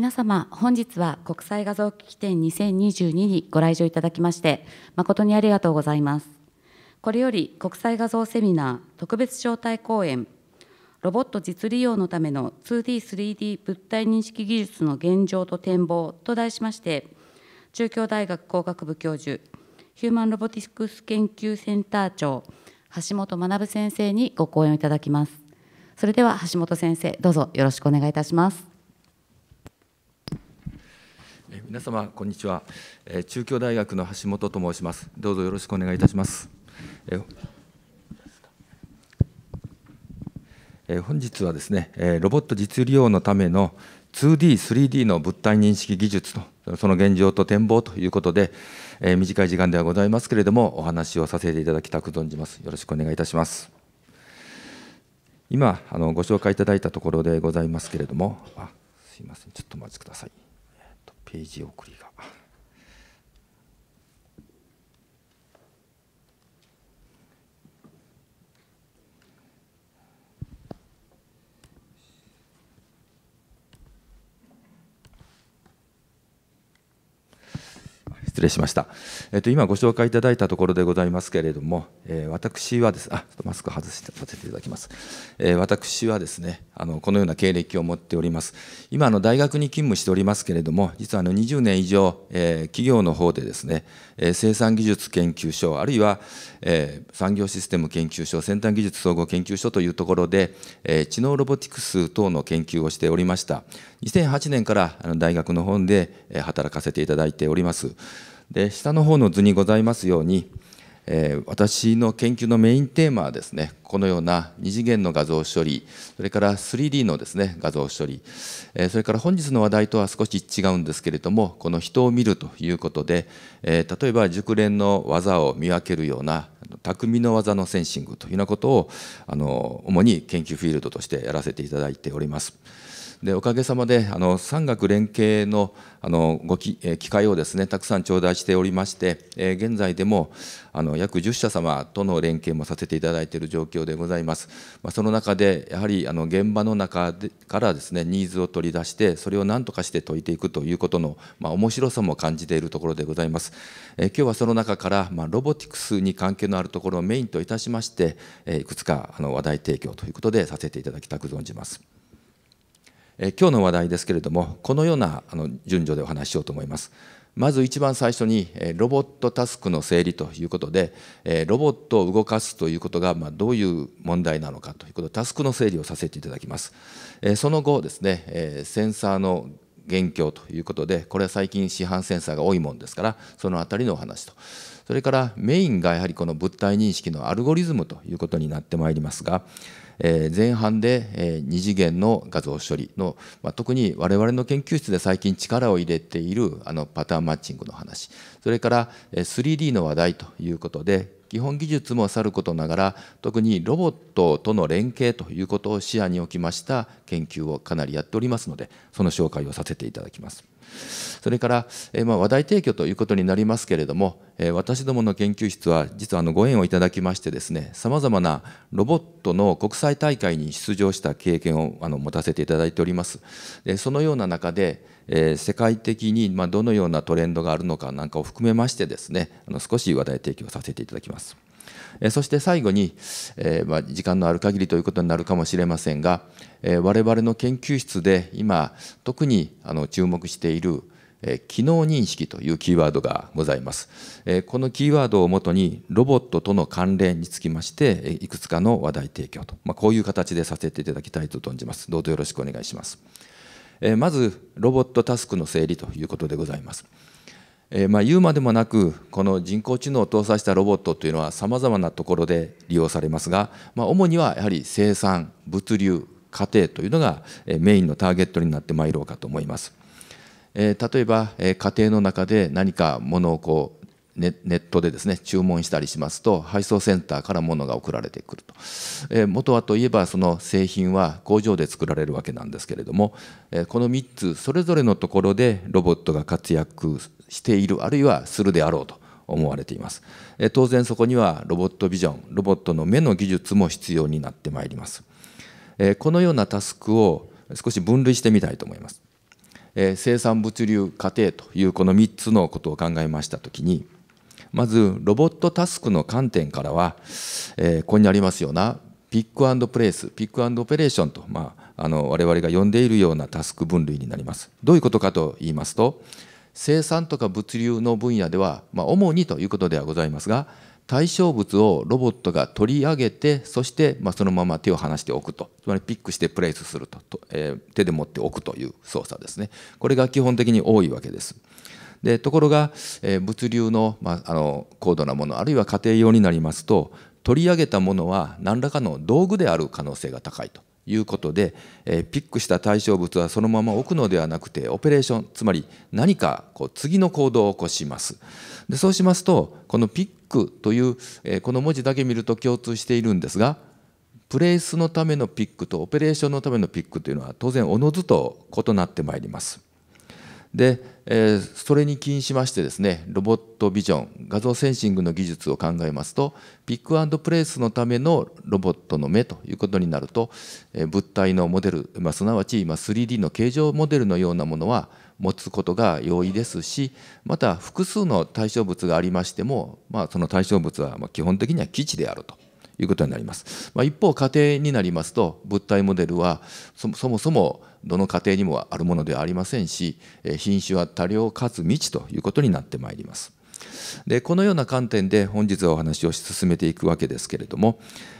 皆様、本日は国際画像機典2022にご来場いただきまして、誠にありがとうございます。これより国際画像セミナー特別招待講演、ロボット実利用のための 2D、3D 物体認識技術の現状と展望と題しまして、中京大学工学部教授、ヒューマンロボティクス研究センター長、橋本学先生にご講演をいただきます。それでは橋本先生、どうぞよろしくお願いいたします。皆様こんにちは、え中京大学の橋本と申しますどうぞよろしくお願いいたします、え本日はですね、えロボット実利用のための 2D3D の物体認識技術とその現状と展望ということで、えー、短い時間ではございますけれどもお話をさせていただきたく存じますよろしくお願いいたします今あのご紹介いただいたところでございますけれどもあすいませんちょっとお待ちくださいページ送りが失礼しました。えっと、今ご紹介いただいたところでございますけれども、えー、私はです、あ、ちょっとマスク外してさせていただきます。えー、私はですね、あの、このような経歴を持っております。今、あの、大学に勤務しておりますけれども、実はあの、20年以上、えー、企業の方でですね、え生産技術研究所、あるいは、え産業システム研究所、先端技術総合研究所というところで、え知能ロボティクス等の研究をしておりました。2008年からあの大学の方で働かせていただいております。で下の方の図にございますように、えー、私の研究のメインテーマはですねこのような2次元の画像処理それから 3D のですね画像処理、えー、それから本日の話題とは少し違うんですけれどもこの人を見るということで、えー、例えば熟練の技を見分けるような匠の技のセンシングというようなことをあの主に研究フィールドとしてやらせていただいております。でおかげさまであの産学連携のあのごき、え機会をですねたくさん頂戴しておりまして、えー、現在でもあの約10社様との連携もさせていただいている状況でございます、まあ、その中でやはりあの現場の中でからですねニーズを取り出してそれを何とかして解いていくということの、まあ、面白さも感じているところでございます、えー、今日はその中から、まあ、ロボティクスに関係のあるところをメインといたしまして、えいくつかあの話題提供ということでさせていただきたく存じます。え今日の話題ですけれどもこのようなあの順序でお話ししようと思います。まず一番最初にロボットタスクの整理ということでロボットを動かすということがどういう問題なのかということタスクの整理をさせていただきますその後ですねセンサーの現況ということでこれは最近市販センサーが多いもんですからその辺りのお話とそれからメインがやはりこの物体認識のアルゴリズムということになってまいりますがえ前半で、え2次元の画像処理の、ま特に我々の研究室で最近力を入れているあのパターンマッチングの話それから 3D の話題ということで基本技術もさることながら特にロボットとの連携ということを視野に置きました研究をかなりやっておりますのでその紹介をさせていただきます。それから、えまあ、話題提供ということになりますけれども、え私どもの研究室は実はあのご縁をいただきましてですねさまざまなロボットの国際大会に出場した経験をあの持たせていただいておりますでそのような中でえー、世界的にまどのようなトレンドがあるのかなんかを含めましてですねあの少し話題提供させていただきます。えそして最後に、えー、まあ、時間のある限りということになるかもしれませんが、えー、我々の研究室で今特にあの注目している、え機能認識というキーワードがございます、えこのキーワードをもとにロボットとの関連につきまして、えいくつかの話題提供と、まあ、こういう形でさせていただきたいと存じますどうぞよろしくお願いします。えまずロボットタスクの整理ということでございます。えまあ、言うまでもなくこの人工知能を搭載したロボットというのはさまざまなところで利用されますが、まあ、主にはやはり生産物流過程というのがえメインのターゲットになってまいろうかと思います。え例えば、え家庭の中で何か物をこうネットでですね注文したりしますと配送センターから物が送られてくると、えー、元はといえばその製品は工場で作られるわけなんですけれども、えー、この3つそれぞれのところでロボットが活躍しているあるいはするであろうと思われています、えー、当然そこにはロボットビジョンロボットの目の技術も必要になってまいります、えこのようなタスクを少し分類してみたいと思います、え生産物流過程というこの3つのことを考えました時にまずロボットタスクの観点からは、えー、ここにありますようなピックアンドプレイスピックアンドオペレーションと、まあ、あの我々が呼んでいるようなタスク分類になりますどういうことかと言いますと生産とか物流の分野では、まあ、主にということではございますが対象物をロボットが取り上げてそしてまそのまま手を離しておくとつまりピックしてプレイスするとと、えー、手で持っておくという操作ですねこれが基本的に多いわけです。でところが、えー、物流の,、まあ、あの高度なものあるいは家庭用になりますと取り上げたものは何らかの道具である可能性が高いということで、えー、ピックした対象物はそのまま置くのではなくてオペレーションつまり何かこう次の行動を起こしますでそうしますとこのピックという、えー、この文字だけ見ると共通しているんですがプレイスのためのピックとオペレーションのためのピックというのは当然おのずと異なってまいります。で、えー、それに起因しましてですねロボットビジョン画像センシングの技術を考えますとピックアンドプレイスのためのロボットの目ということになると、えー、物体のモデル、まあ、すなわち今 3D の形状モデルのようなものは持つことが容易ですしまた複数の対象物がありましても、まあ、その対象物は基本的には基地であるということになります。まあ、一方家庭になりますと物体モデルはそもそもどの家庭にもあるものではありませんし品種は多量かつ未知ということになってまいります。でこのような観点で本日はお話を進めていくわけですけれども、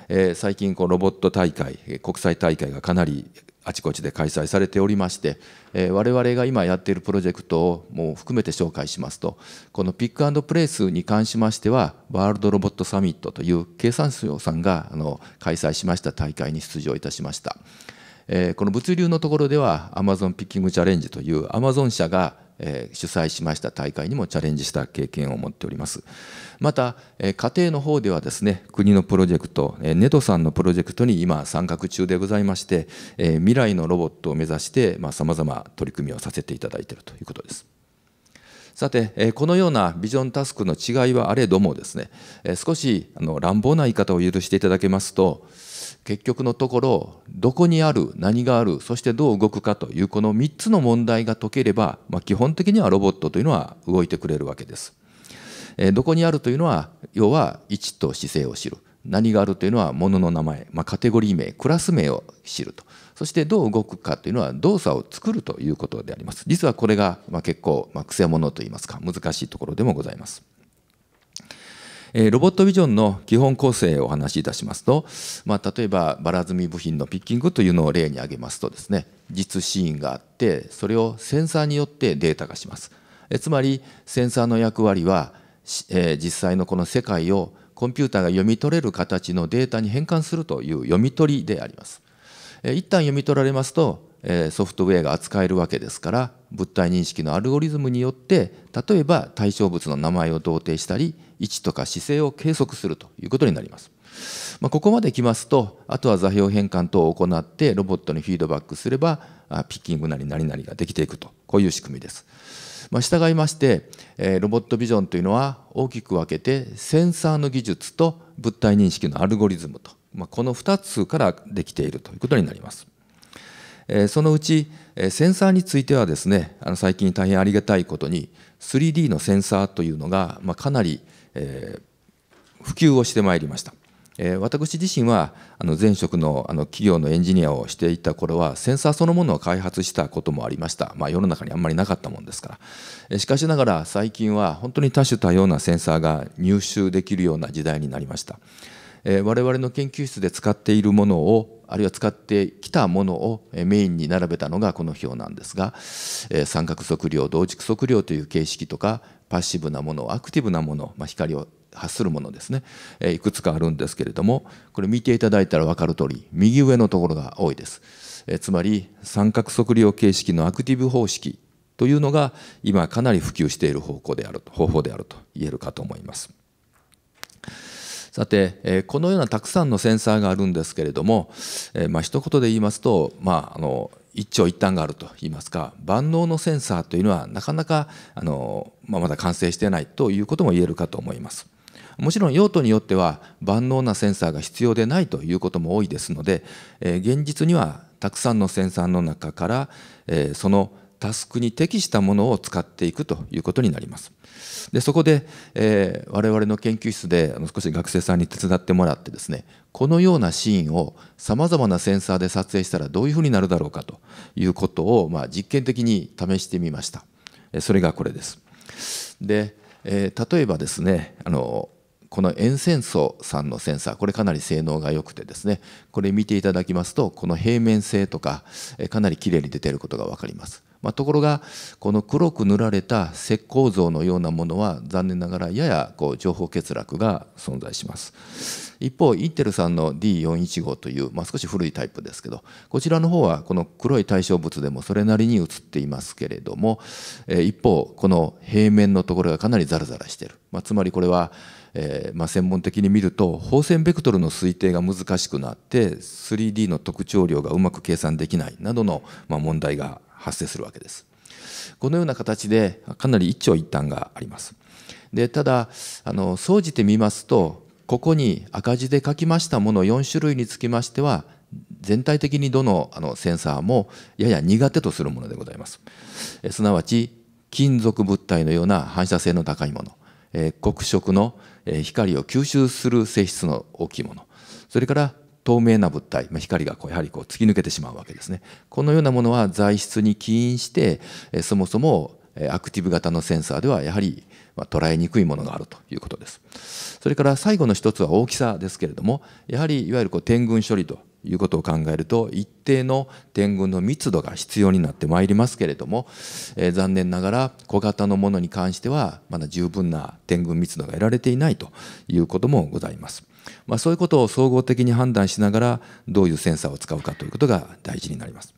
えー、最近こうロボット大会国際大会がかなりあちこちで開催されておりまして、えー、我々が今やっているプロジェクトをもう含めて紹介しますとこのピックプレイスに関しましてはワールドロボットサミットという経産省さんがあの開催しました大会に出場いたしました。えー、この物流のところではアマゾンピッキングチャレンジというアマゾン社が主催しました大会にもチャレンジした経験を持っておりますまた家庭の方ではですね国のプロジェクトネトさんのプロジェクトに今参画中でございまして未来のロボットを目指してさまざま取り組みをさせていただいているということですさて、このようなビジョンタスクの違いはあれどもですね、少し乱暴な言い方を許していただけますと、結局のところどこにある何があるそしてどう動くかというこの3つの問題が解ければ、まあ、基本的にはロボットというのは動いてくれるわけです。えどこにあるというのは要は位置と姿勢を知る何があるというのは物の名前、まあ、カテゴリー名クラス名を知るとそしてどう動くかというのは動作を作るということであります実はこれがま結構まあく者といいますか難しいところでもございます。えロボットビジョンの基本構成をお話しいたしますと、まあ、例えばばら積み部品のピッキングというのを例に挙げますとですね実シーンがあってそれをセンサーによってデータ化します、えつまりセンサーの役割は、え実際のこの世界をコンピューターが読み取れる形のデータに変換するという読み取りであります、え一旦読み取られますとソフトウェアが扱えるわけですから物体認識のアルゴリズムによって例えば対象物の名前を同定したり位置とか姿勢を計測するということになります。まあ、ここまで来ますとあとは座標変換等を行ってロボットにフィードバックすればピッキングなり何々ができていくとこういう仕組みです。まあ、従いまして、えロボットビジョンというのは大きく分けてセンサーの技術と物体認識のアルゴリズムと、まあ、この2つからできているということになります。えそのうちセンサーについてはですねあの最近大変ありがたいことに 3D のセンサーというのが、まあ、かなり、えー、普及をしてまいりました。えー、私自身はあの前職のあの企業のエンジニアをしていた頃はセンサーそのものを開発したこともありました、まあ、世の中にあんまりなかったもんですから、えしかしながら最近は本当に多種多様なセンサーが入手できるような時代になりました。え我々の研究室で使っているものをあるいは使ってきたものをメインに並べたのがこの表なんですが、え三角測量同軸測量という形式とかパッシブなものアクティブなもの、まあ、光を発するものですね、えいくつかあるんですけれどもこれ見ていただいたら分かるとおり右上のところが多いです、えつまり三角測量形式のアクティブ方式というのが今かなり普及している方向である方法であると言えるかと思います。さてこのようなたくさんのセンサーがあるんですけれどもまあ一言で言いますとまああの一長一短があると言いますか万能のセンサーというのはなかなかあの、まあ、まだ完成してないということも言えるかと思います。もちろん用途によっては万能なセンサーが必要でないということも多いですので、え現実にはたくさんのセンサーの中から、えそのタスクに適したものを使っていくということになります。でそこで、えー、我々の研究室であの少し学生さんに手伝ってもらってですねこのようなシーンをさまざまなセンサーで撮影したらどういうふうになるだろうかということを、まあ、実験的に試してみました。それがこれです。で、えー、例えばですねあのこの塩泉層さんのセンサーこれかなり性能が良くてですねこれ見ていただきますとこの平面性とかかなりきれいに出てることが分かりますまあ、ところがこの黒く塗られた石膏像のようなものは残念ながらややこう情報欠落が存在します一方イッテルさんの D415 という、まあ、少し古いタイプですけどこちらの方はこの黒い対象物でもそれなりに写っていますけれども、え一方この平面のところがかなりザラザラしてる、まあ、つまりこれはえー、まあ、専門的に見ると放線ベクトルの推定が難しくなって 3D の特徴量がうまく計算できないなどの、まあ、問題が発生するわけです。このような形でかなり一長一短があります。でただあの総じてみますとここに赤字で書きましたもの4種類につきましては全体的にどのあのセンサーもやや苦手とするものでございます。えすなわち金属物体のような反射性の高いもの、え黒色の光を吸収する性質の大きいものそれから透明な物体、まあ、光がこうやはりこう突き抜けてしまうわけですねこのようなものは材質に起因してそもそもアクティブ型のセンサーではやはり捉えにくいものがあるということですそれから最後の一つは大きさですけれどもやはりいわゆるこう点群処理ということを考えると一定の点群の密度が必要になってまいりますけれども、えー、残念ながら小型のものに関してはまだ十分な点群密度が得られていないということもございます。まあ、そういうことを総合的に判断しながらどういうセンサーを使うかということが大事になります。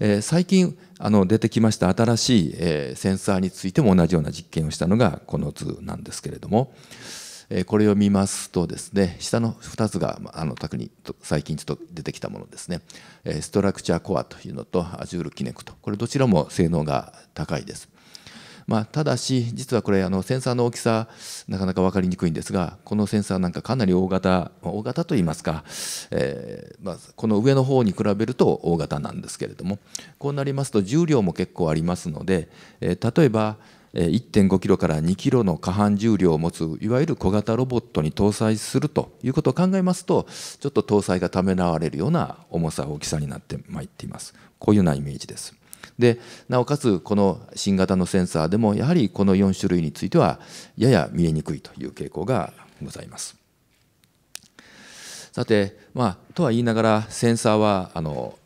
えー、最近あの出てきました新しい、えー、センサーについても同じような実験をしたのがこの図なんですけれども、えー、これを見ますとですね下の2つがあの特に最近ちょっと出てきたものですね、えー、ストラクチャーコアというのとアジュールキネクトこれどちらも性能が高いです。まあ、ただし実はこれあのセンサーの大きさなかなか分かりにくいんですがこのセンサーなんかかなり大型大型といいますか、えー、まあ、この上の方に比べると大型なんですけれどもこうなりますと重量も結構ありますので、えー、例えば1.5キロから2キロの下半重量を持ついわゆる小型ロボットに搭載するということを考えますとちょっと搭載がためらわれるような重さ大きさになってまいっていますこういうようなイメージですでなおかつこの新型のセンサーでもやはりこの4種類についてはやや見えにくいという傾向がございます。さて、まあ、とは言いながらセンサーはあの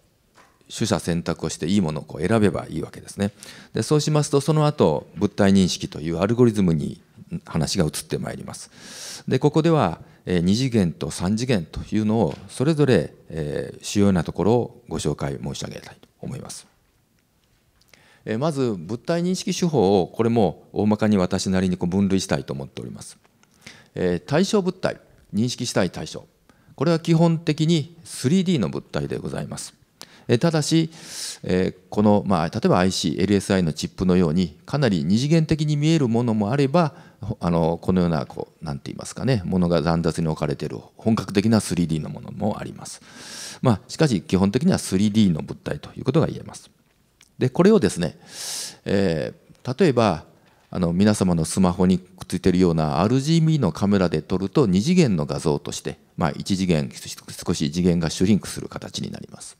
取捨選択をしていいものをこう選べばいいわけですねでそうしますとその後物体認識というアルゴリズムに話が移ってまいりますでここでは2次元と3次元というのをそれぞれ主要なところをご紹介申し上げたいと思いますまず物体認識手法をこれも大まかに私なりにこう分類したいと思っております、対象物体認識したい対象これは基本的に 3D の物体でございますただし、この、まあ、例えば IC、LSI のチップのように、かなり二次元的に見えるものもあれば、あのこのような、こうなんて言いますかね、ものが残雑に置かれている本格的な 3D のものもあります。まあ、しかし、基本的には 3D の物体ということが言えます。でこれをですね、えー、例えばあの皆様のスマホにくっついてるような RGB のカメラで撮ると2次元の画像として、まあ、1次元少し次元がシュリンクする形になります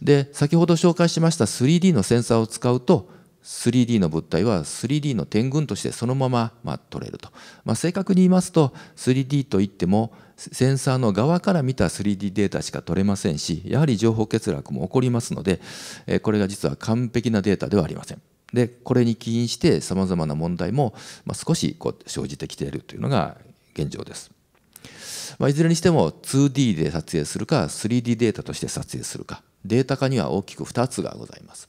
で先ほど紹介しました 3D のセンサーを使うと 3D の物体は 3D の点群としてそのまま、まあ、撮れると、まあ、正確に言いますと 3D といっても、センサーの側から見た 3D データしか取れませんしやはり情報欠落も起こりますのでこれが実は完璧なデータではありません。でこれに起因してさまざまな問題も少しこう生じてきているというのが現状です。まあ、いずれにしても 2D で撮影するか 3D データとして撮影するかデータ化には大きく2つがございます。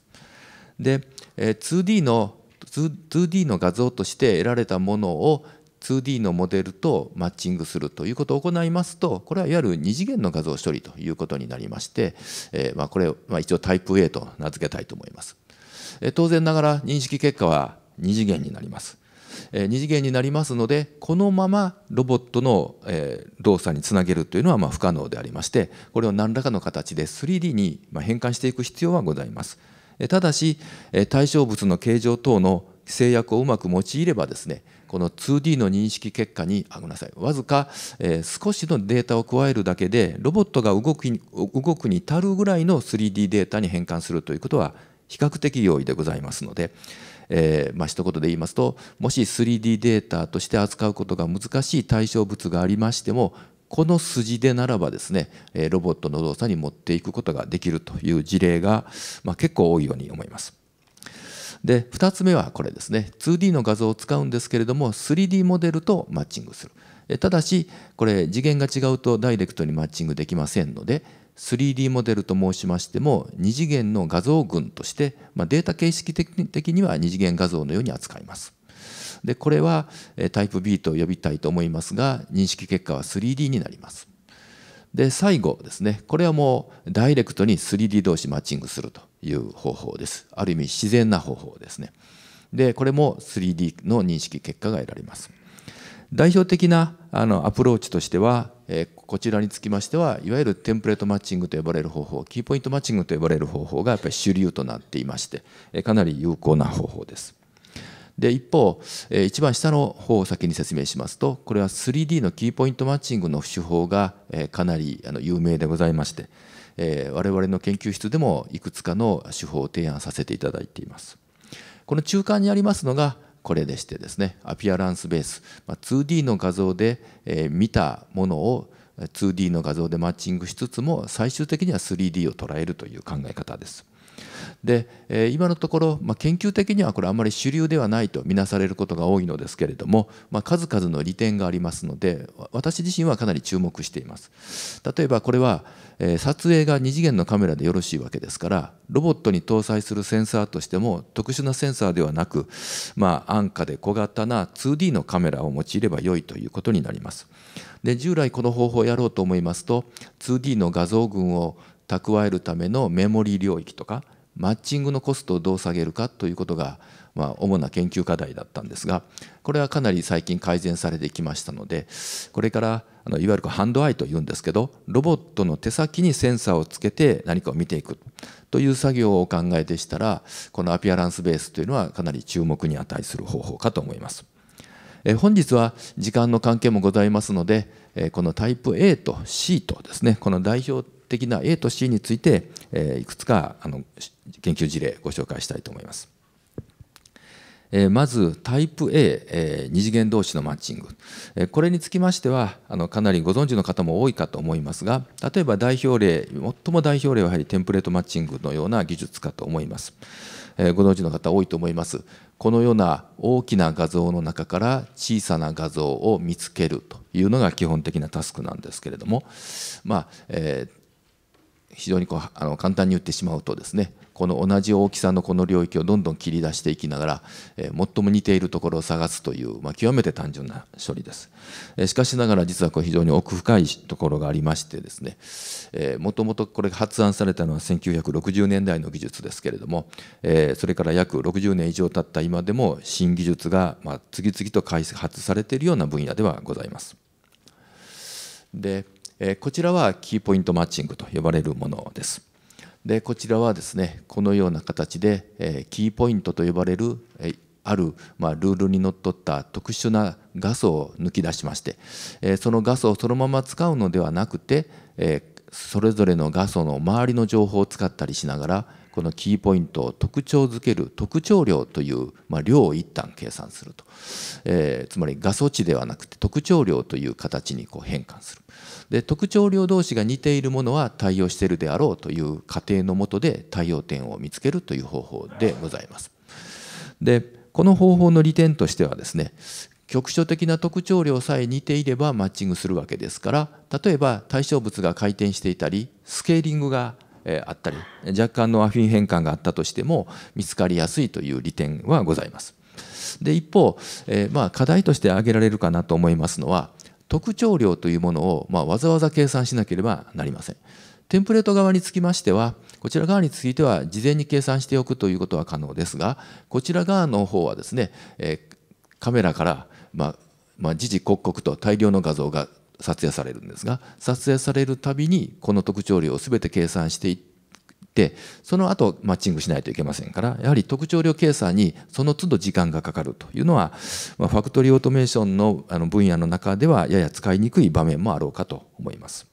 で 2D の 2D の画像として得られたものを 2D のモデルとマッチングするということを行いますとこれはいわゆる2次元の画像処理ということになりまして、えー、まあ、これを、まあ、一応タイプ A と名付けたいと思います、えー、当然ながら認識結果は2次元になります、えー、2次元になりますのでこのままロボットの、えー、動作につなげるというのはまあ不可能でありましてこれを何らかの形で 3D に変換していく必要はございますただし対象物の形状等の制約をうまく用いればですねこの 2D の認識結果にあごめんなさいわずか、えー、少しのデータを加えるだけでロボットが動く動くに足るぐらいの 3D データに変換するということは比較的容易でございますので、えー、まあ一言で言いますともし 3D データとして扱うことが難しい対象物がありましてもこの筋でならばですねロボットの動作に持っていくことができるという事例が、まあ、結構多いように思います。で2つ目はこれですね 2D の画像を使うんですけれども 3D モデルとマッチングするただしこれ次元が違うとダイレクトにマッチングできませんので 3D モデルと申しましても2次元の画像群として、まあ、データ形式的には2次元画像のように扱います。でこれはタイプ B と呼びたいと思いますが認識結果は 3D になります。で最後ですねこれはもうダイレクトに 3D 同士マッチングするという方法ですある意味自然な方法ですねでこれも 3D の認識結果が得られます代表的なあのアプローチとしては、えこちらにつきましてはいわゆるテンプレートマッチングと呼ばれる方法キーポイントマッチングと呼ばれる方法がやっぱり主流となっていまして、えかなり有効な方法ですで一方、えー、一番下の方を先に説明しますとこれは 3D のキーポイントマッチングの手法が、えー、かなりあの有名でございまして、えー、我々の研究室でもいくつかの手法を提案させていただいています。この中間にありますのがこれでしてですねアピアランスベース、まあ、2D の画像で、え見たものを 2D の画像でマッチングしつつも最終的には 3D を捉えるという考え方です。で、え今のところ、まあ、研究的にはこれあんまり主流ではないと見なされることが多いのですけれども、まあ、数々の利点がありますので私自身はかなり注目しています例えばこれは、え撮影が2次元のカメラでよろしいわけですからロボットに搭載するセンサーとしても特殊なセンサーではなく、まあ、安価で小型な 2D のカメラを用いれば良いということになりますで従来この方法をやろうと思いますと 2D の画像群を蓄えるためのメモリ領域とかマッチングのコストをどう下げるかということが、まあ、主な研究課題だったんですがこれはかなり最近改善されてきましたのでこれからあのいわゆるハンドアイというんですけどロボットの手先にセンサーをつけて何かを見ていくという作業をお考えでしたらこのアピアランスベースというのはかなり注目に値する方法かと思います。え本日は時間の関係もございますので、えこのタイプ A と C とですねこの代表的な A と C について、えいくつかあの研究事例ご紹介したいと思います。えまずタイプ A、え二次元同士のマッチング、えこれにつきましてはあのかなりご存知の方も多いかと思いますが例えば代表例最も代表例はやはりテンプレートマッチングのような技術かと思います、えご存知の方多いと思いますこのような大きな画像の中から小さな画像を見つけるというのが基本的なタスクなんですけれどもまあ、えー非常にこうあの簡単に言ってしまうとですねこの同じ大きさのこの領域をどんどん切り出していきながら、えー、最も似ているところを探すという、まあ、極めて単純な処理です、えー、しかしながら実はこう非常に奥深いところがありましてですね、えもともとこれが発案されたのは1960年代の技術ですけれども、えー、それから約60年以上経った今でも新技術が、まあ、次々と開発されているような分野ではございますでえこちらはキーポイントマッチングと呼ばれるものです。でこちらはですねこのような形で、えキーポイントと呼ばれる、えある、まルールにのっとった特殊な画素を抜き出しまして、えその画素をそのまま使うのではなくて、えそれぞれの画素の周りの情報を使ったりしながら、このキーポイントを特徴づける特徴量という、まあ、量を一旦計算すると、えー、つまり画素値ではなくて特徴量という形にこう変換するで特徴量同士が似ているものは対応しているであろうという仮定のもとで対応点を見つけるという方法でございます。でこの方法の利点としてはですね局所的な特徴量さえ似ていればマッチングするわけですから例えば対象物が回転していたりスケーリングがえあったり若干のアフィン変換があったとしても見つかりやすいという利点はございます。で一方、えまあ、課題として挙げられるかなと思いますのは特徴量というものを、まわざわざ計算しなければなりません。テンプレート側につきましてはこちら側については事前に計算しておくということは可能ですがこちら側の方はですね、えカメラから、まあまあ、時々刻々と大量の画像が撮影されるんですが撮影されるたびにこの特徴量を全て計算していってその後マッチングしないといけませんからやはり特徴量計算にその都度時間がかかるというのは、まあ、ファクトリーオートメーションのあの分野の中ではやや使いにくい場面もあろうかと思います。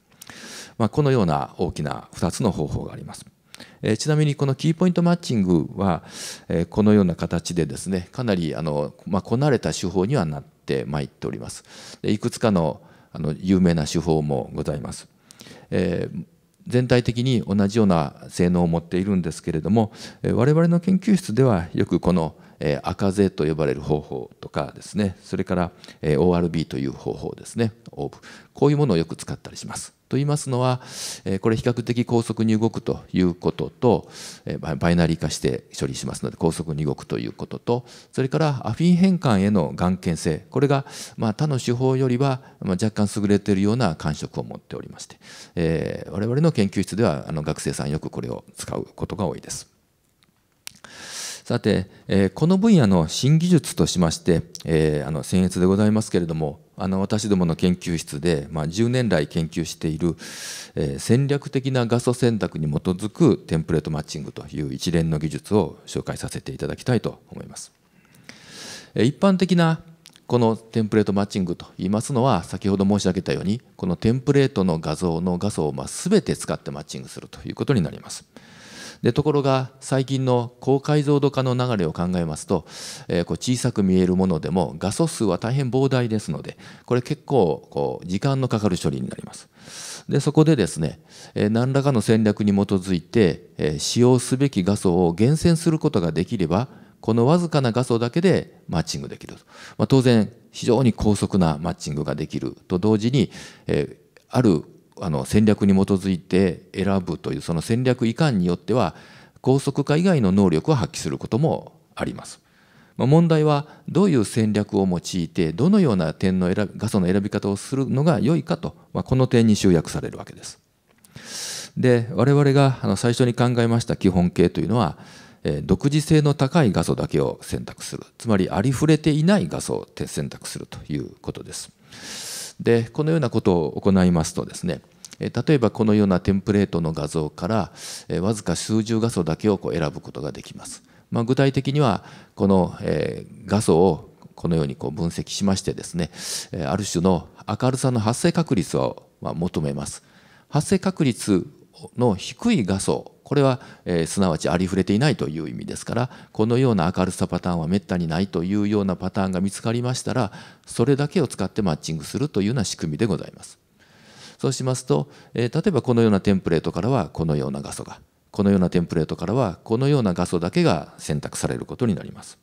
まあ、このような大きな2つの方法があります。えちなみにこのキーポイントマッチングは、えこのような形でですねかなりあの、まあ、こなれた手法にはなってまいっております。でいくつかのあの有名な手法もございます。えー、全体的に同じような性能を持っているんですけれども我々の研究室ではよくこの赤ゼと呼ばれる方法とかですねそれから ORB という方法ですねオーブこういうものをよく使ったりします。と言いますのは、これ比較的高速に動くということと、バイナリー化して処理しますので高速に動くということと、それからアフィン変換への眼見性、これがま他の手法よりは若干優れているような感触を持っておりまして、我々の研究室ではあの学生さんよくこれを使うことが多いです。さて、えこの分野の新技術としまして、えあの僭越でございますけれどもあの私どもの研究室で、まあ、10年来研究している、え戦略的な画素選択に基づくテンプレートマッチングという一連の技術を紹介させていただきたいと思います。一般的なこのテンプレートマッチングと言いますのは先ほど申し上げたようにこのテンプレートの画像の画素をま全て使ってマッチングするということになります。でところが最近の高解像度化の流れを考えますと、えー、こう小さく見えるものでも画素数は大変膨大ですのでこれ結構こう時間のかかる処理になります。でそこでですね、えー、何らかの戦略に基づいて、えー、使用すべき画素を厳選することができればこのわずかな画素だけでマッチングできると、まあ、当然非常に高速なマッチングができると同時に、えー、あるあの戦略に基づいて選ぶというその戦略移管によっては高速化以外の能力を発揮することもあります。まあ、問題はどういう戦略を用いてどのような点の選画素の選び方をするのが良いかと、まあ、この点に集約されるわけです。で我々があの最初に考えました基本形というのは、え独自性の高い画素だけを選択するつまりありふれていない画素を選択するということです。でこのようなことを行いますとですね例えばこのようなテンプレートの画像からわずか数十画素だけをこう選ぶことができます。まあ、具体的にはこの画素をこのようにこう分析しましてですねある種の明るさの発生確率を求めます。発生確率の低い画素これは、えー、すなわちありふれていないという意味ですからこのような明るさパターンはめったにないというようなパターンが見つかりましたらそれだけを使ってマッチングするというような仕組みでございます。そうしますと、えー、例えばこのようなテンプレートからはこのような画素がこのようなテンプレートからはこのような画素だけが選択されることになります。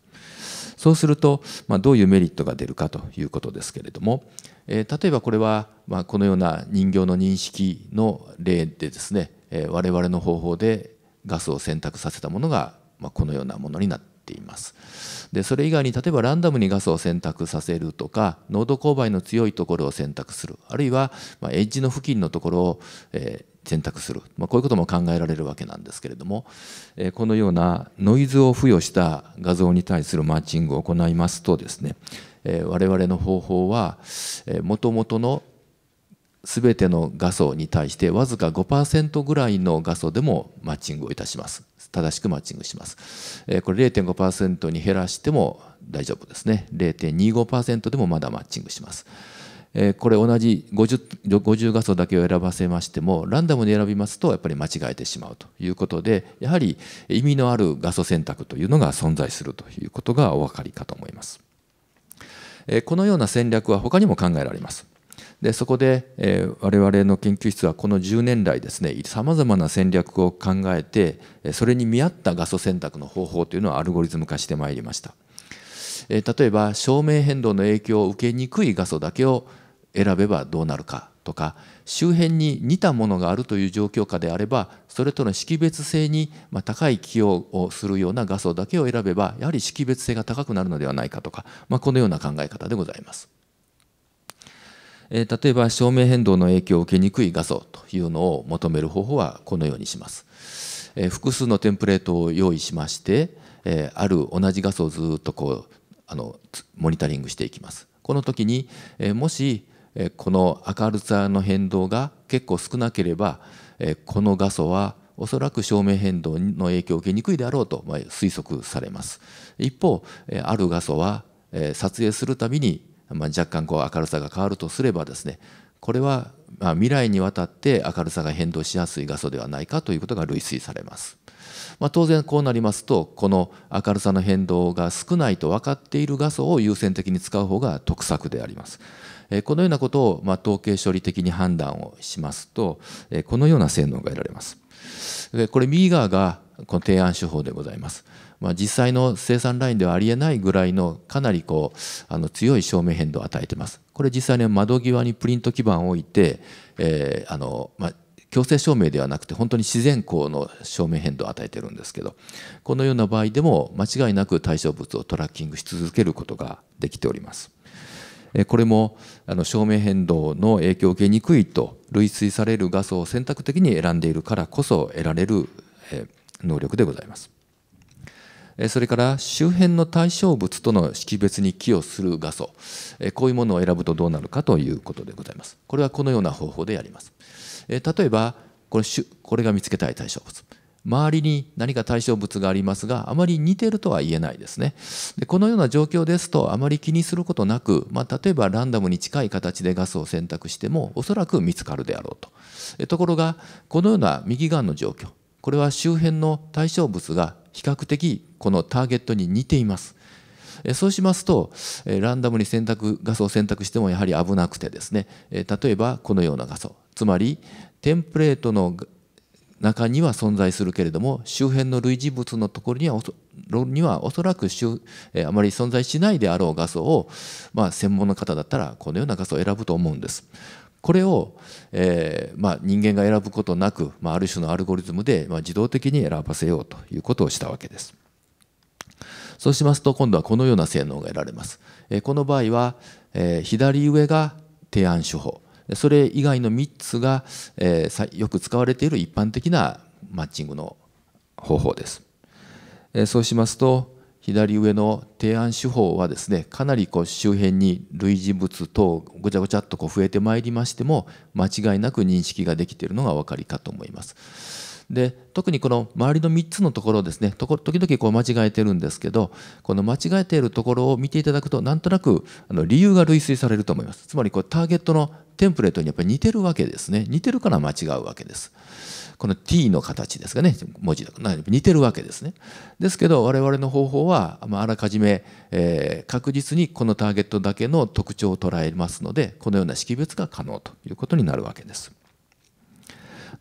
そうすると、まあ、どういうメリットが出るかということですけれども、えー、例えばこれは、まあ、このような人形の認識の例でですねえ我々の方法でガスを選択させたものが、まこのようなものになっていますでそれ以外に例えばランダムにガスを選択させるとか濃度勾配の強いところを選択するあるいは、まエッジの付近のところを、え選択する、まこういうことも考えられるわけなんですけれども、えこのようなノイズを付与した画像に対するマッチングを行いますとですね、え我々の方法はもともとの全ての画素に対してわずか5%ぐらいの画素でもマッチングをいたします正しくマッチングしますこれ0.5%に減らしても大丈夫ですね0.25%でもまだマッチングしますこれ同じ 50, 50画素だけを選ばせましてもランダムに選びますとやっぱり間違えてしまうということでやはり意味のある画素選択というのが存在するということがお分かりかと思いますこのような戦略は他にも考えられますでそこで、えー、我々の研究室はこの10年来ですねさまざまな戦略を考えてそれに見合った画素選択の方法というのをアルゴリズム化してまいりました、えー、例えば照明変動の影響を受けにくい画素だけを選べばどうなるかとか周辺に似たものがあるという状況下であればそれとの識別性に高い寄与をするような画素だけを選べばやはり識別性が高くなるのではないかとか、まあ、このような考え方でございます。え例えば照明変動の影響を受けにくい画像というのを求める方法はこのようにします、え複数のテンプレートを用意しまして、えある同じ画素をずっとこうあのモニタリングしていきますこの時に、えもし、えこの明るさの変動が結構少なければ、えこの画素はおそらく照明変動の影響を受けにくいであろうと、ま推測されます一方、えある画素は、え撮影するたびにまあ、若干こう明るさが変わるとすればですねこれはま未来にわたって明るさが変動しやすい画素ではないかということが類推されます。まあ、当然こうなりますとこの明るさの変動が少ないと分かっている画素を優先的に使う方が得策であります。このようなことをま統計処理的に判断をしますとこのような性能が得られます。これ右側がこの提案手法でございます。まあ、実際の生産ラインではありえないぐらいのかなりこうあの強い照明変動を与えてます。これ実際に窓際にプリント基板を置いて、えーあのまあ、強制照明ではなくて本当に自然光の照明変動を与えてるんですけどこのような場合でも間違いなく対象物をトラッキングし続けることができております。これもあの照明変動の影響を受けにくいと類推される画素を選択的に選んでいるからこそ得られる能力でございます。それから周辺の対象物との識別に寄与する画素こういうものを選ぶとどうなるかということでございますこれはこのような方法でやります例えばこれこれが見つけたい対象物周りに何か対象物がありますがあまり似てるとは言えないですねでこのような状況ですとあまり気にすることなく、まあ、例えばランダムに近い形で画素を選択してもおそらく見つかるであろうとところがこのような右側の状況これは周辺の対象物が比較的このターゲットに似ていますそうしますとランダムに選択画素を選択してもやはり危なくてですね例えばこのような画素つまりテンプレートの中には存在するけれども周辺の類似物のところにはにはおそらくあまり存在しないであろう画素を、まあ、専門の方だったらこのような画素を選ぶと思うんです。これを、えー、まあ、人間が選ぶことなく、まあ、ある種のアルゴリズムで、ま自動的に選ばせようということをしたわけです。そうしますと今度はこのような性能が得られます。この場合は左上が提案手法それ以外の3つがよく使われている一般的なマッチングの方法です。そうしますと左上の提案手法はですねかなりこう周辺に類似物等ごちゃごちゃっとこう増えてまいりましても間違いなく認識ができているのがお分かりかと思います。で特にこの周りの3つのところですねとこ時々こう間違えてるんですけどこの間違えているところを見ていただくとなんとなくあの理由が類推されると思いますつまりこうターゲットのテンプレートにやっぱり似てるわけですね似てるから間違うわけですこの t の形ですかね文字だ似てるわけですねですけど我々の方法は、まあ、あらかじめ、えー、確実にこのターゲットだけの特徴を捉えますのでこのような識別が可能ということになるわけです。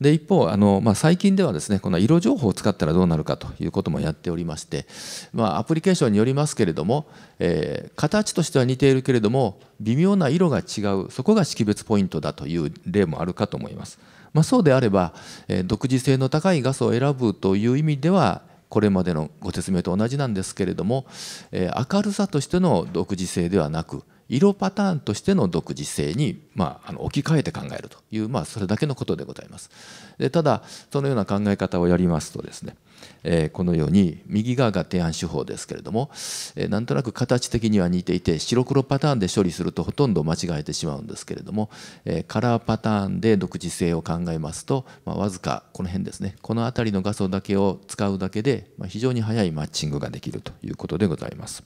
で一方あの、まあ、最近ではですねこの色情報を使ったらどうなるかということもやっておりまして、まあ、アプリケーションによりますけれども、えー、形としては似ているけれども微妙な色が違うそこが識別ポイントだという例もあるかと思います。まあ、そうであれば、えー、独自性の高い画素を選ぶという意味ではこれまでのご説明と同じなんですけれども、えー、明るさとしての独自性ではなく色パターンとしての独自性にまあ、あの置き換えて考えるという、まあ、それだけのことでございます。でただそのような考え方をやりますとですね、えー、このように右側が提案手法ですけれども、えー、なんとなく形的には似ていて白黒パターンで処理するとほとんど間違えてしまうんですけれども、えー、カラーパターンで独自性を考えますと、まあ、わずかこの辺ですねこの辺りの画素だけを使うだけで、まあ、非常に早いマッチングができるということでございます。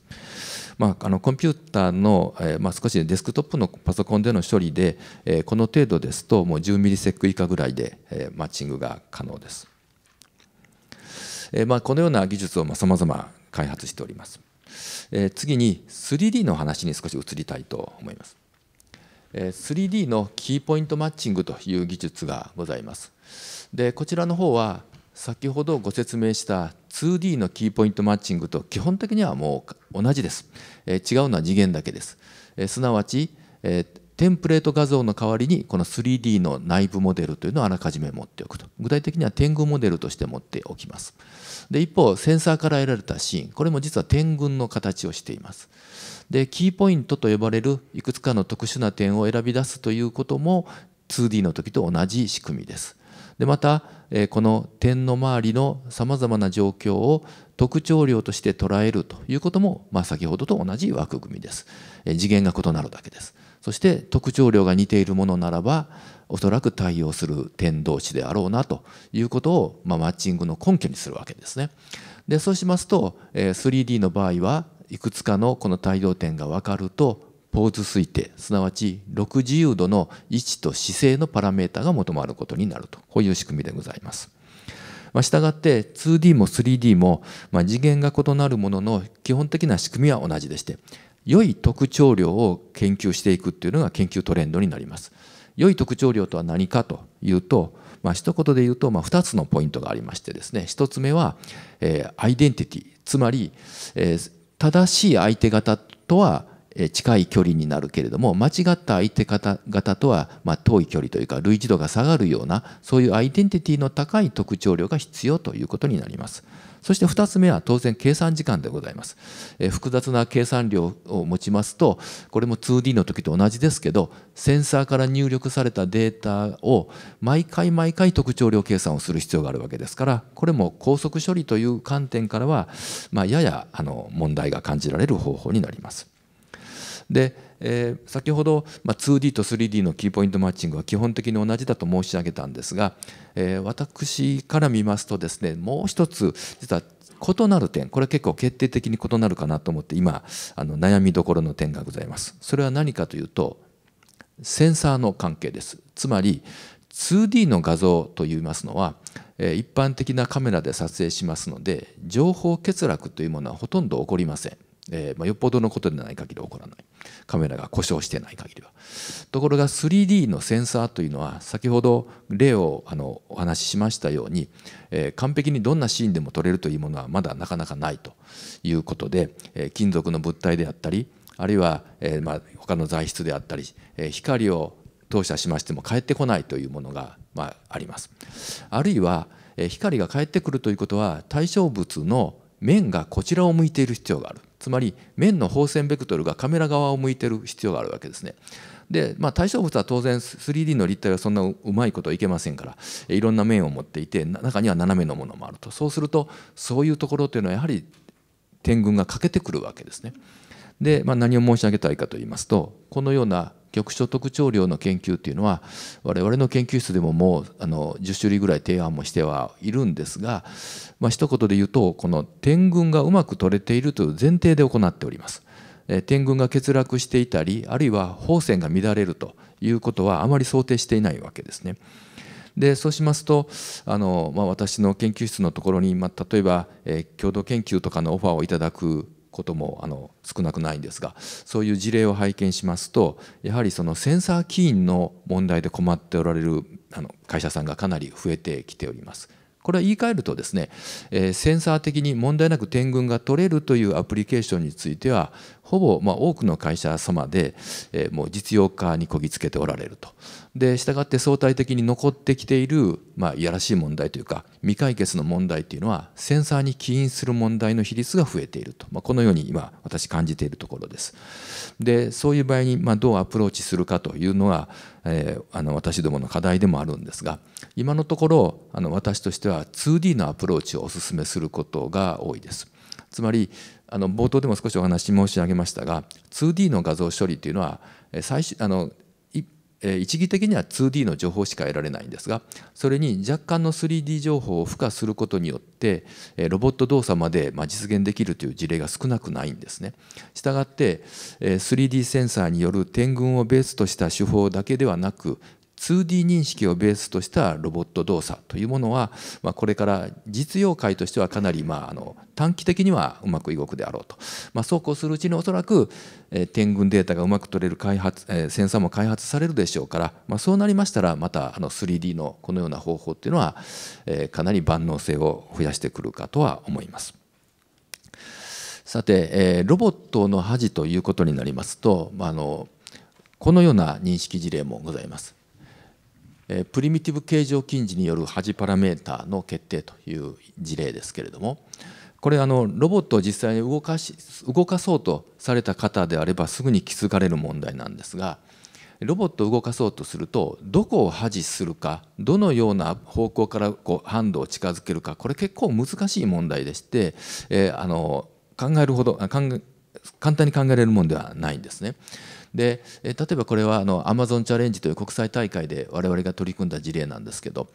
まあ、あのコンピューターの、えーまあ、少しデスクトップのパソコンでの処理で、えこの程度ですともう10ミリセック以下ぐらいで、えマッチングが可能です、えまあ、このような技術をさまざま開発しております、え次に 3D の話に少し移りたいと思いますえ 3D のキーポイントマッチングという技術がございますでこちらの方は先ほどご説明した 2D のキーポイントマッチングと基本的にはもう同じです、え違うのは次元だけです、えすなわち、テンプレート画像の代わりにこの 3D の内部モデルというのをあらかじめ持っておくと具体的には天群モデルとして持っておきますで一方センサーから得られたシーンこれも実は天群の形をしていますでキーポイントと呼ばれるいくつかの特殊な点を選び出すということも 2D の時と同じ仕組みですでまたこの点の周りのさまざまな状況を特徴量として捉えるということも、まあ、先ほどと同じ枠組みです次元が異なるだけですそして特徴量が似ているものならばおそらく対応する点同士であろうなということを、まあ、マッチングの根拠にするわけですね。でそうしますと 3D の場合はいくつかのこの対応点が分かるとポーズ推定すなわち60度の位置と姿勢のパラメータが求まることになるとこういう仕組みでございます。まあ、したがって 2D も 3D も、ま次元が異なるものの基本的な仕組みは同じでして良い特徴量を研究していくっていうのが研究トレンドになります。良い特徴量とは何かというと、まあ、一言で言うと、まあ、2つのポイントがありましてですね1つ目は、えー、アイデンティティつまり、えー、正しい相手方とは近い距離になるけれども間違った相手方々とはま遠い距離というか類似度が下がるようなそういうアイデンティティの高い特徴量が必要ということになります。そして2つ目は当然計算時間でございます、えー、複雑な計算量を持ちますとこれも 2D の時と同じですけどセンサーから入力されたデータを毎回毎回特徴量計算をする必要があるわけですからこれも高速処理という観点からは、まあ、ややあの問題が感じられる方法になります。で、えー、先ほど、まあ、2D と 3D のキーポイントマッチングは基本的に同じだと申し上げたんですが、えー、私から見ますとですねもう一つ実は異なる点これ結構決定的に異なるかなと思って今あの悩みどころの点がございます。それは何かというとセンサーの関係ですつまり 2D の画像といいますのは一般的なカメラで撮影しますので情報欠落というものはほとんど起こりません。えー、まあ、よっぽどのことでない限り起こらないカメラが故障してない限りはところが 3D のセンサーというのは先ほど例をあのお話ししましたように、えー、完璧にどんなシーンでも撮れるというものはまだなかなかないということで、えー、金属の物体であったりあるいは、えまあ、他の材質であったり、え光を投射しましても返ってこないというものが、まあ、あります。あるいは、え光が返ってくるということは対象物の面がこちらを向いている必要があるつまり面の放線ベクトルがカメラ側を向いてる必要があるわけですね。で、まあ、対象物は当然 3D の立体はそんなうまいこといけませんからいろんな面を持っていて中には斜めのものもあるとそうするとそういうところというのはやはり天群が欠けてくるわけですね。で、まあ、何を申し上げたいかと言いますとこのような局所特徴量の研究っていうのは我々の研究室でももうあの10種類ぐらい提案もしてはいるんですが、まあ一言で言うとこの点群がうまく取れているという前提で行っております。点群が欠落していたりあるいは放線が乱れるということはあまり想定していないわけですね。でそうしますとあの、まあ、私の研究室のところに、まあ、例えば、えー、共同研究とかのオファーをいただくこともあの少なくないんですがそういう事例を拝見しますとやはりそのセンサー起因の問題で困っておられるあの会社さんがかなり増えてきております。これは言い換えるとですね、えー、センサー的に問題なく点群が取れるというアプリケーションについてはほぼ、まあ、多くの会社様で、えー、もう実用化にこぎつけておられるとでしたがって相対的に残ってきている、まあ、いやらしい問題というか未解決の問題というのはセンサーに起因する問題の比率が増えていると、まあ、このように今私感じているところです。でそういう場合に、まあ、どうアプローチするかというのは、えー、あの私どもの課題でもあるんですが今のところあの私としては 2D のアプローチをお勧めすることが多いです。つまりあの冒頭でも少しお話申し上げましたが 2D の画像処理というのは最初あの一義的には 2D の情報しか得られないんですがそれに若干の 3D 情報を付加することによってロボット動作まで実現できるという事例が少なくないんですね。したがって 3D センサーによる点群をベースとした手法だけではなく 2D 認識をベースとしたロボット動作というものは、まあ、これから実用界としてはかなり、まあ、あの短期的にはうまく動くであろうと、まあ、そうこうするうちにおそらく、えー、天群データがうまく取れる開発、えー、センサーも開発されるでしょうから、まあ、そうなりましたらまたあの 3D のこのような方法っていうのは、えー、かなり万能性を増やしてくるかとは思います。さて、えー、ロボットの恥ということになりますと、まあ、あのこのような認識事例もございます。プリミティブ形状近似による端パラメータの決定という事例ですけれどもこれあのロボットを実際に動かし動かそうとされた方であればすぐに気づかれる問題なんですがロボットを動かそうとするとどこを恥するかどのような方向からこうハンドを近づけるかこれ結構難しい問題でして、えー、あの考えるほど考え簡単に考えられるものではないんですね。で例えばこれはあのアマゾンチャレンジという国際大会で我々が取り組んだ事例なんですけど、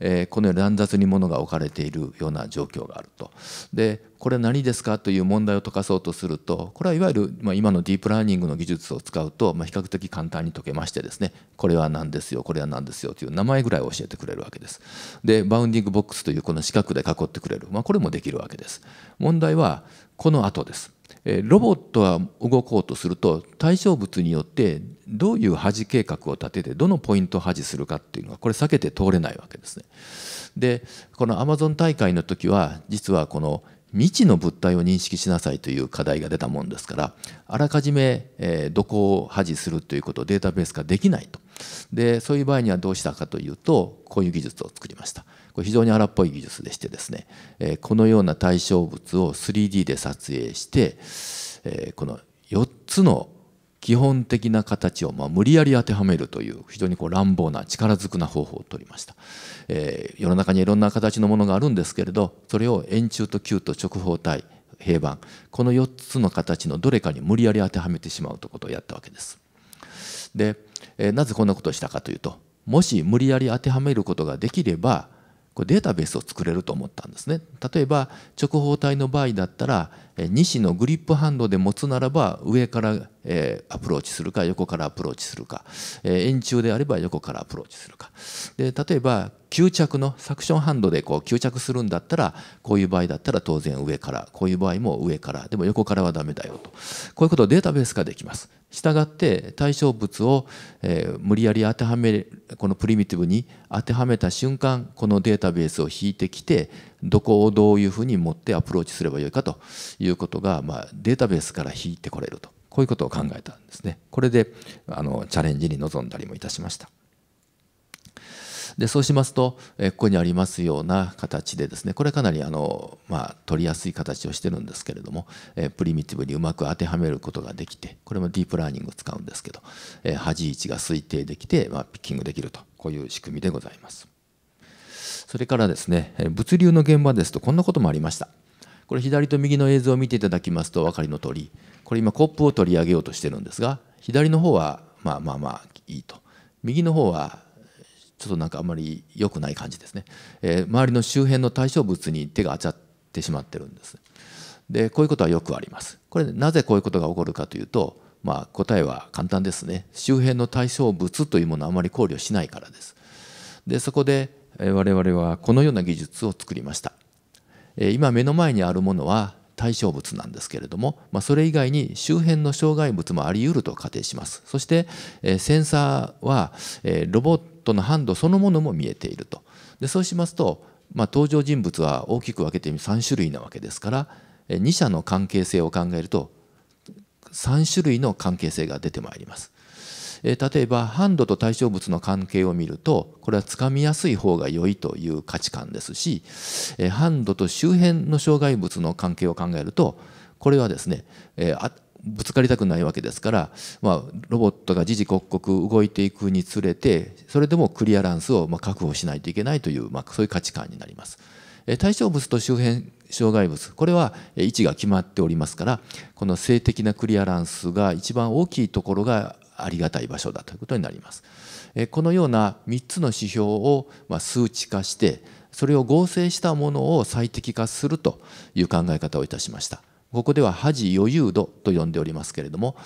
えー、このように乱雑に物が置かれているような状況があるとでこれは何ですかという問題を解かそうとするとこれはいわゆる、まあ、今のディープラーニングの技術を使うと、まあ、比較的簡単に解けましてですねこれは何ですよこれは何ですよという名前ぐらい教えてくれるわけですでバウンディングボックスというこの四角で囲ってくれる、まあ、これもできるわけです問題はこの後ですロボットは動こうとすると対象物によってどういう恥計画を立ててどのポイントを恥するかっていうのはこれ避けて通れないわけですね。でこのアマゾン大会の時は実はこの未知の物体を認識しなさいという課題が出たもんですからあらかじめ、えどこを恥するということをデータベース化できないとでそういう場合にはどうしたかというとこういう技術を作りました。これ非常に荒っぽい技術でしてですね、えこのような対象物を 3D で撮影して、えこの4つの基本的な形をま無理やり当てはめるという非常にこう乱暴な力ずくな方法をとりました、え世の中にいろんな形のものがあるんですけれどそれを円柱と球と直方体平板この4つの形のどれかに無理やり当てはめてしまうということをやったわけですで、えなぜこんなことをしたかというともし無理やり当てはめることができればこれデータベースを作れると思ったんですね例えば直方体の場合だったら西のグリップハンドで持つならば上から、えアプローチするか横からアプローチするか、え円柱であれば横からアプローチするかで例えば吸着のサクションハンドでこう吸着するんだったらこういう場合だったら当然上からこういう場合も上からでも横からはダメだよとこういうことをデータベース化できます。したがって対象物を、えー、無理やり当てはめこのプリミティブに当てはめた瞬間このデータベースを引いてきてどこをどういうふうに持ってアプローチすればよいかということが、まあ、データベースから引いてこれるとこういうことを考えたんですねこれであのチャレンジに臨んだりもいたしましたでそうしますとここにありますような形でですねこれかなりあの、まあ、取りやすい形をしてるんですけれどもプリミティブにうまく当てはめることができてこれもディープラーニングを使うんですけど端位置が推定できて、まあ、ピッキングできるとこういう仕組みでございます。それからですね、物流の現場ですとこんなこともありました。これ左と右の映像を見ていただきますとお分かりの通り、これ今コップを取り上げようとしてるんですが、左の方はまあまあまあいいと。右の方はちょっとなんかあんまり良くない感じですね。えー、周りの周辺の対象物に手が当たってしまってるんです。で、こういうことはよくあります。これなぜこういうことが起こるかというと、まあ答えは簡単ですね。周辺の対象物というものをあまり考慮しないからです。で、そこで我々はこのような技術を作りました今目の前にあるものは対象物なんですけれども、まそれ以外に周辺の障害物もあり得ると仮定しますそしてセンサーはロボットのハンドそのものも見えているとでそうしますと、まあ、登場人物は大きく分けて3種類なわけですから2者の関係性を考えると3種類の関係性が出てまいりますえ例えばハンドと対象物の関係を見るとこれはつかみやすい方が良いという価値観ですし、えハンドと周辺の障害物の関係を考えるとこれはですね、えー、ぶつかりたくないわけですから、まあ、ロボットが時々刻々動いていくにつれてそれでもクリアランスをま確保しないといけないという、まあ、そういう価値観になります。対象物と周辺障害物これは位置が決まっておりますからこの性的なクリアランスが一番大きいところがありがたい場所だということになります。このような3つの指標を数値化してそれを合成したものを最適化するという考え方をいたしました。ここでは恥余裕度と呼んでおりますけれども、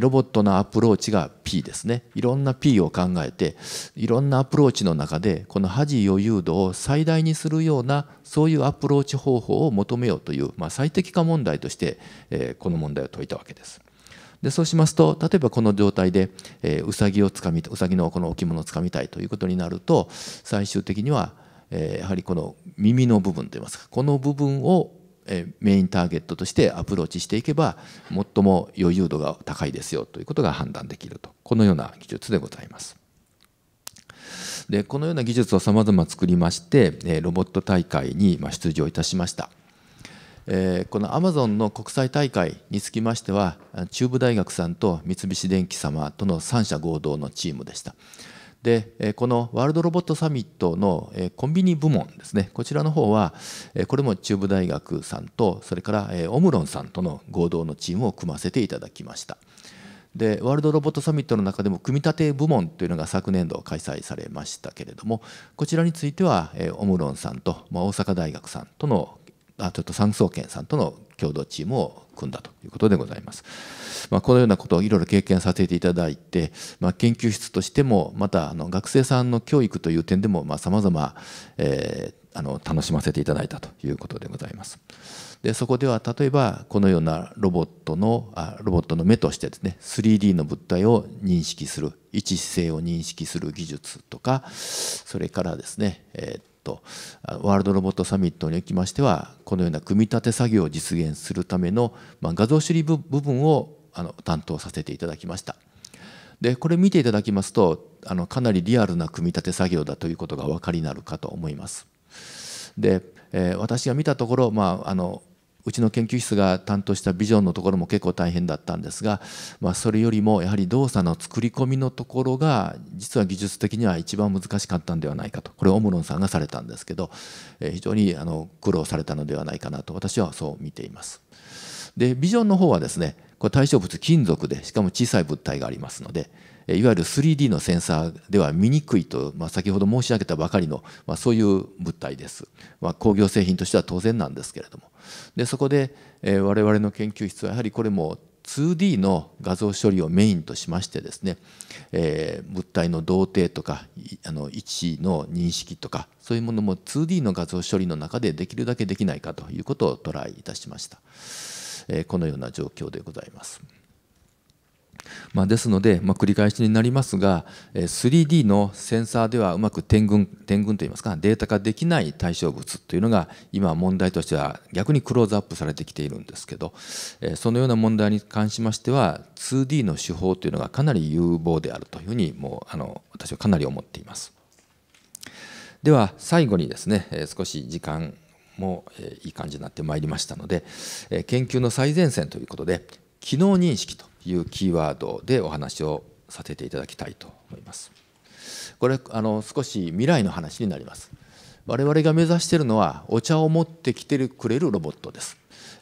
ロボットのアプローチが P ですね。いろんな P を考えて、いろんなアプローチの中で、この恥余裕度を最大にするような、そういうアプローチ方法を求めようという、まあ、最適化問題として、この問題を解いたわけです。でそうしますと例えばこの状態で、えー、うさぎをつかみうさぎのこの置物をつかみたいということになると最終的には、えー、やはりこの耳の部分といいますかこの部分を、えー、メインターゲットとしてアプローチしていけば最も余裕度が高いですよということが判断できるとこのような技術でございます。でこのような技術をさまざま作りましてロボット大会に出場いたしました。えー、このアマゾンの国際大会につきましては中部大学さんと三菱電機様との3社合同のチームでした。でこのワールドロボットサミットのコンビニ部門ですねこちらの方はこれも中部大学さんとそれからオムロンさんとの合同のチームを組ませていただきましたでワールドロボットサミットの中でも組み立て部門というのが昨年度開催されましたけれどもこちらについてはオムロンさんと大阪大学さんとのちょっと三層圏さんとの共同チームを組んだということでございます。まあ、このようなことをいろいろ経験させていただいて、まあ、研究室としてもまたあの学生さんの教育という点でもさまざ、ま、えー、あの楽しませていただいたということでございます。でそこでは例えばこのようなロボットのあロボットの目としてですね 3D の物体を認識する位置姿勢を認識する技術とかそれからですね、えートワールドロボットサミットにおきましてはこのような組み立て作業を実現するための、まあ、画像処理部分をあの担当させていただきました。でこれ見ていただきますとあのかなりリアルな組み立て作業だということがお分かりになるかと思います。で、えー、私が見たところ、まあ、あのうちの研究室が担当したビジョンのところも結構大変だったんですが、まあ、それよりもやはり動作の作り込みのところが実は技術的には一番難しかったんではないかとこれオムロンさんがされたんですけど、えー、非常にあの苦労されたのではないかなと私はそう見ています。でビジョンの方はですねこれ対象物金属でしかも小さい物体がありますのでいわゆる 3D のセンサーでは見にくいと、まあ、先ほど申し上げたばかりの、まあ、そういう物体です、まあ、工業製品としては当然なんですけれどもでそこで、えー、我々の研究室はやはりこれも 2D の画像処理をメインとしましてですね、えー、物体の動程とかあの位置の認識とかそういうものも 2D の画像処理の中でできるだけできないかということをトライいたしました、えー、このような状況でございます。まあ、ですので、まあ、繰り返しになりますが 3D のセンサーではうまく点群点群といいますかデータ化できない対象物というのが今問題としては逆にクローズアップされてきているんですけどそのような問題に関しましては 2D の手法というのがかなり有望であるというふうにもうあの私はかなり思っています。では最後にですね少し時間もいい感じになってまいりましたので研究の最前線ということで機能認識というキーワードでお話をさせていただきたいと思います。これあの少し未来の話になります。我々が目指しているのはお茶を持ってきてくれるロボットです。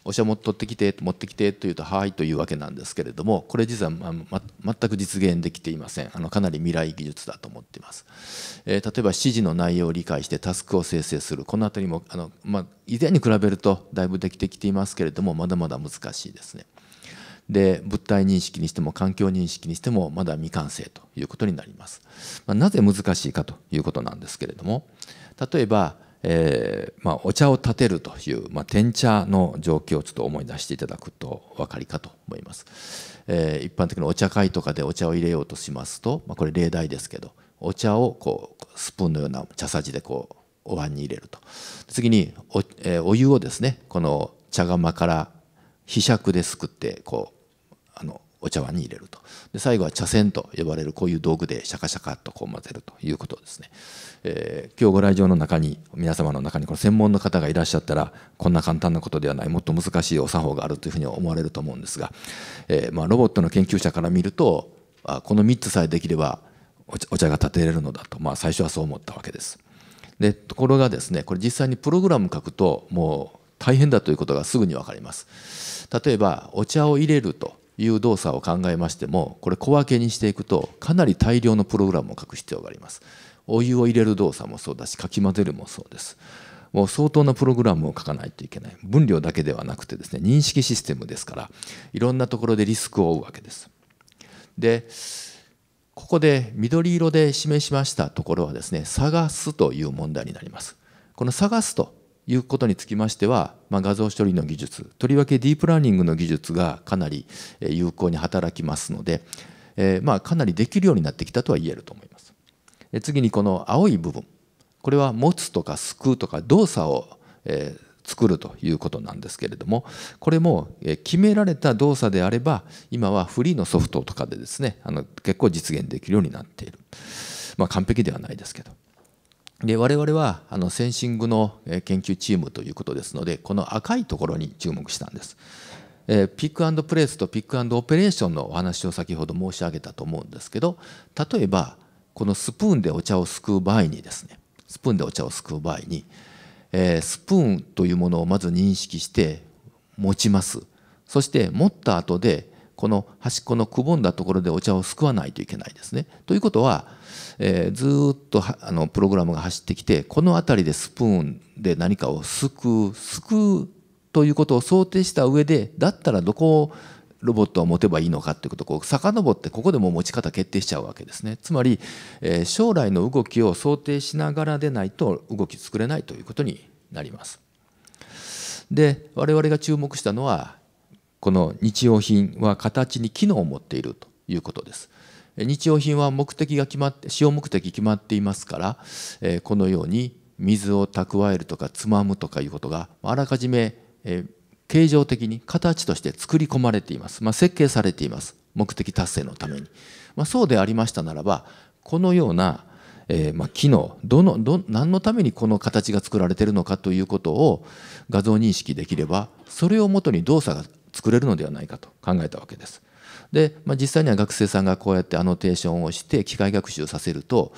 お茶も取ってきて持ってきてというとはいというわけなんですけれどもこれ実は、まま、全く実現できていませんあのかなり未来技術だと思っています、えー、例えば指示の内容を理解してタスクを生成するこの辺りもあの、まあ、以前に比べるとだいぶできてきていますけれどもまだまだ難しいですねで物体認識にしても環境認識にしてもまだ未完成ということになります、まあ、なぜ難しいかということなんですけれども例えば、えー、まあ、お茶を立てるという、まあ、天茶の状況をちょっと思い出していただくとお分かりかと思います、えー、一般的にお茶会とかでお茶を入れようとしますと、まこれ例題ですけどお茶をこうスプーンのような茶さじでこうお椀に入れると次にお,、えー、お湯をですねこの茶釜からひしゃくですくってこうあのお茶碗に入れるとで最後は茶筅と呼ばれるこういう道具でシャカシャカとこう混ぜるということですね、えー、今日ご来場の中に皆様の中にこの専門の方がいらっしゃったらこんな簡単なことではないもっと難しいお作法があるというふうに思われると思うんですが、えー、まあ、ロボットの研究者から見るとあこの3つさえできればお茶が立てれるのだと、まあ、最初はそう思ったわけです。でところがですねこれ実際にプログラム書くともう大変だということがすぐに分かります。例えばお茶を入れるという動作を考えましてもこれ小分けにしていくとかなり大量のプログラムを書く必要がありますお湯を入れる動作もそうだしかき混ぜるもそうですもう相当なプログラムを書かないといけない分量だけではなくてですね認識システムですからいろんなところでリスクを負うわけですでここで緑色で示しましたところはですね探すという問題になりますこの探すということにつきましては、まあ、画像処理の技術とりわけディープラーニングの技術がかなり有効に働きますので、えー、まあかなりできるようになってきたとは言えると思います。次にこの青い部分これは持つとかすくうとか動作を、えー、作るということなんですけれどもこれも決められた動作であれば今はフリーのソフトとかでですねあの結構実現できるようになっている、まあ、完璧ではないですけど。で我々はあのセンシングの研究チームということですのでこの赤いところに注目したんです。えー、ピックアンドプレイスとピックアンドオペレーションのお話を先ほど申し上げたと思うんですけど例えばこのスプーンでお茶をすくう場合にですねスプーンでお茶をすくう場合に、えー、スプーンというものをまず認識して持ちますそして持った後でこの端っこのくぼんだところでお茶をすくわないといけないですね。ということは、えー、ずっとあのプログラムが走ってきてこの辺りでスプーンで何かをすくうすくうということを想定した上でだったらどこをロボットは持てばいいのかということをこう遡ってここでも持ち方決定しちゃうわけですねつまり、えー、将来の動きを想定しながらでないと動き作れないということになります。で我々が注目したのはこの日用品は形に機能を持っているということです。日用品は目的が決まって使用目的決まっていますからこのように水を蓄えるとかつまむとかいうことがあらかじめ形状的に形として作り込まれています、まあ、設計されています目的達成のために、まあ、そうでありましたならばこのようなえー、まあ、機能どのど何のためにこの形が作られてるのかということを画像認識できればそれをもとに動作が作れるのではないかと考えたわけです。で、まあ、実際には学生さんがこうやってアノテーションをして機械学習させると、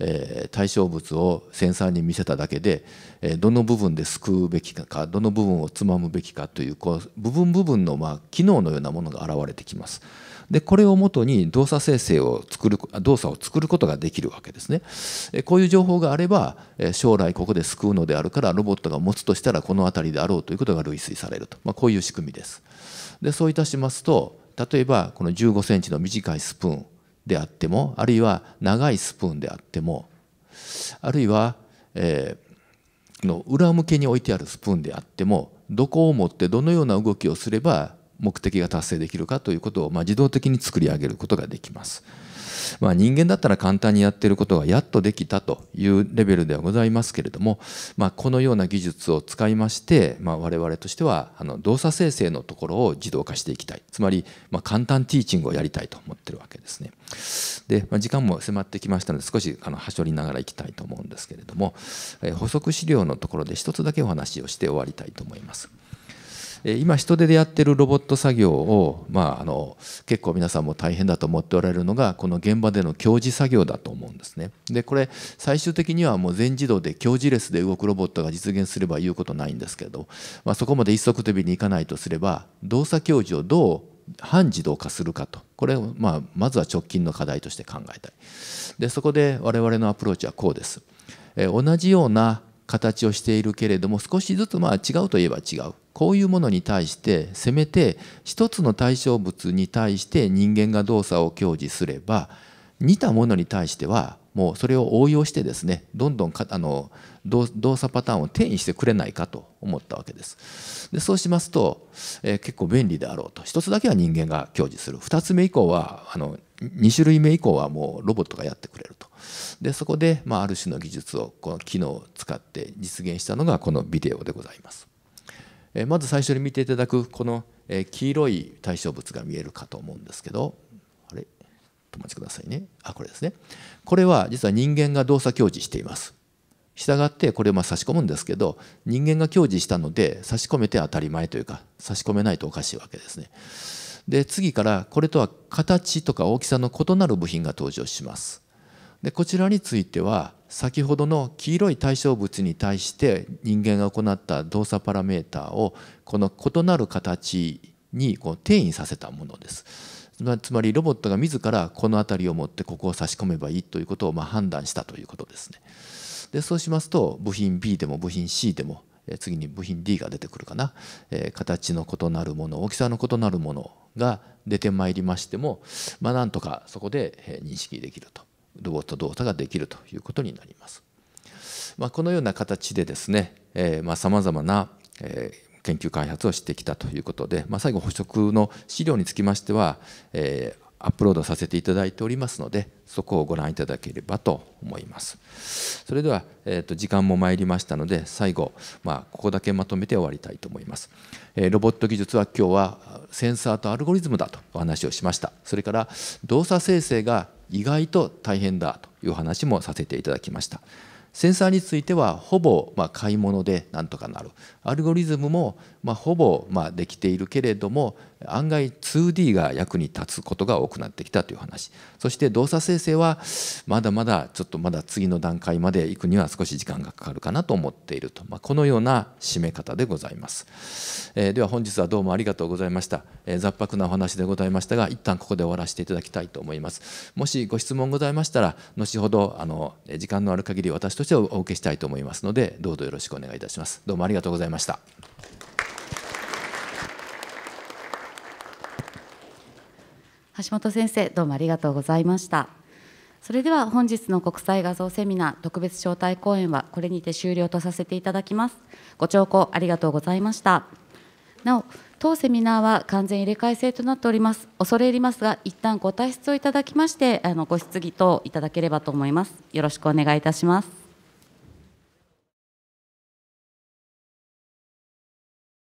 えー、対象物をセンサーに見せただけで、えー、どの部分ですくうべきかどの部分をつまむべきかというこう部分部分のまあ機能のようなものが現れてきます。でこれをもとに動作生成を作る動作を作ることができるわけですねこういう情報があれば将来ここで救うのであるからロボットが持つとしたらこの辺りであろうということが類推されると、まあ、こういう仕組みですでそういたしますと例えばこの1 5センチの短いスプーンであってもあるいは長いスプーンであってもあるいは、えー、の裏向けに置いてあるスプーンであってもどこを持ってどのような動きをすれば目的が達成できるかということを、まあ、自動的に作り上げることができます。まあ、人間だったら簡単にやってることがやっとできたというレベルではございますけれども、まあ、このような技術を使いまして、まあ、我々としてはあの動作生成のところを自動化していきたいつまり、ま簡単ティーチングをやりたいと思ってるわけですね。で、ま時間も迫ってきましたので少しあの端折りながらいきたいと思うんですけれども、え補足資料のところで一つだけお話をして終わりたいと思います。今人手でやってるロボット作業を、まあ、あの結構皆さんも大変だと思っておられるのがこの現場での教示作業だと思うんですね。でこれ最終的にはもう全自動で教示レスで動くロボットが実現すれば言うことないんですけど、まあ、そこまで一足飛びにいかないとすれば動作教示をどう半自動化するかとこれを、まあ、まずは直近の課題として考えたいでそこで我々のアプローチはこうです、え同じような形をしているけれども少しずつまあ違うといえば違うこういうものに対してせめて一つの対象物に対して人間が動作を享受すれば似たものに対してはもうそれを応用してですねどんどんあの動作パターンを転移してくれないかと思ったわけですでそうしますと、えー、結構便利であろうと1つだけは人間が享受する2つ目以降はあの2種類目以降はもうロボットがやってくれるとでそこで、まあ、ある種の技術をこの機能を使って実現したのがこのビデオでございます。えまず最初に見ていただくこの、え黄色い対象物が見えるかと思うんですけどあれお待ちくださいねあこれですねこれは実は人間が動作表示しています従ってこれをま差し込むんですけど人間が享受したので差し込めて当たり前というか差し込めないとおかしいわけですね。で次からこれとは形とか大きさの異なる部品が登場します。でこちらについては先ほどの黄色い対象物に対して人間が行った動作パラメータをこの異なる形にこう転移させたものです。つまりロボットが自らこの辺りを持ってここを差し込めばいいということをま判断したということですね。でそうしますと部品 B でも部品 C でも次に部品 D が出てくるかな形の異なるもの大きさの異なるものが出てまいりましても、まあ、なんとかそこで認識できると。ロボット動作ができるということになります。まあ、このような形でですね、えー、さま様々な、えー、研究開発をしてきたということで、まあ、最後補足の資料につきましては、えーアップロードさせていただいておりますのでそこをご覧いただければと思いますそれでは、えー、と時間も参りましたので最後、まあ、ここだけまとめて終わりたいと思います、えー、ロボット技術は今日はセンサーとアルゴリズムだとお話をしましたそれから動作生成が意外と大変だという話もさせていただきましたセンサーについてはほぼま買い物でなんとかなるアルゴリズムもまあ、ほぼまあできているけれども案外 2D が役に立つことが多くなってきたという話そして動作生成はまだまだちょっとまだ次の段階まで行くには少し時間がかかるかなと思っていると、まあ、このような締め方でございます、えー、では本日はどうもありがとうございました、えー、雑白なお話でございましたが一旦ここで終わらせていただきたいと思いますもしご質問ございましたら後ほどあの時間のある限り私としてお受けしたいと思いますのでどうぞよろしくお願いいたしますどうもありがとうございました橋本先生どうもありがとうございましたそれでは本日の国際画像セミナー特別招待講演はこれにて終了とさせていただきますご聴講ありがとうございましたなお当セミナーは完全入れ替え制となっております恐れ入りますが一旦ご退出をいただきましてあのご質疑等いただければと思いますよろしくお願いいたします